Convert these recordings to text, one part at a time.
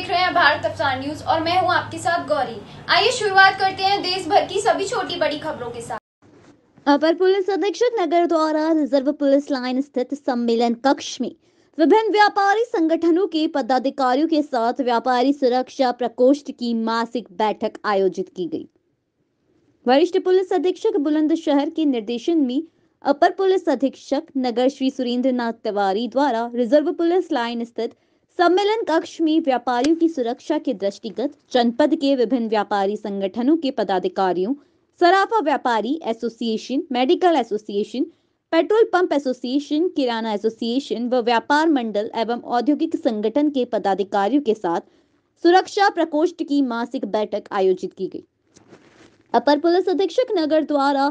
देख रहे हैं भारत अफसान न्यूज और मैं हूं आपके साथ गौरी आइए शुरुआत करते हैं देश भर की सभी छोटी बड़ी खबरों के साथ अपर पुलिस अधीक्षक नगर द्वारा रिजर्व पुलिस लाइन स्थित सम्मेलन कक्ष में विभिन्न व्यापारी संगठनों के पदाधिकारियों के साथ व्यापारी सुरक्षा प्रकोष्ठ की मासिक बैठक आयोजित की गई वरिष्ठ पुलिस अधीक्षक बुलंदशहर के निर्देशन में अपर पुलिस अधीक्षक नगर श्री सुरेंद्र नाथ तिवारी द्वारा रिजर्व पुलिस लाइन स्थित सम्मेलन कक्ष में व्यापारियों की सुरक्षा के दृष्टिगत जनपद के विभिन्न व्यापारी संगठनों के पदाधिकारियों सराफा व्यापारी association medical association petrol pump association किराना एसोसिएशन व व्यापार मंडल एवं औद्योगिक संगठन के पदाधिकारियों के साथ सुरक्षा प्रकोष्ठ की मासिक बैठक आयोजित की गई अपर पुलिस अधीक्षक नगर द्वारा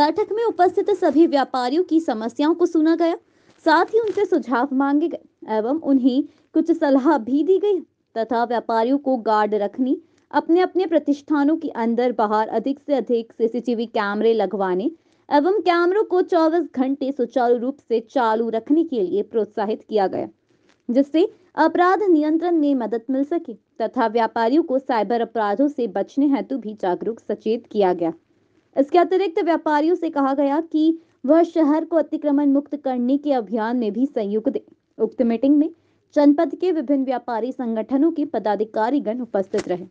बैठक में उपस्थित सभी व्यापारियों की समस्याओं को सुना गया साथ ही उनसे सुझाव मांगे गए एवं उन्हें कुछ सलाह भी दी गई तथा व्यापारियों को गार्ड रखनी अपने अपने प्रतिष्ठानों के अंदर बाहर अधिक से अधिक सीसीटीवी कैमरे लगवाने एवं कैमरों को 24 घंटे सुचारू रूप से चालू रखने के लिए प्रोत्साहित किया गया जिससे अपराध नियंत्रण में मदद मिल सके तथा व्यापारियों को साइबर अपराधों से बचने हेतु भी जागरूक सचेत किया गया इसके अतिरिक्त व्यापारियों से कहा गया कि वह शहर को अतिक्रमण मुक्त करने के अभियान में भी सहयोग दे उक्त मीटिंग में जनपद के विभिन्न व्यापारी संगठनों के पदाधिकारीगण उपस्थित रहे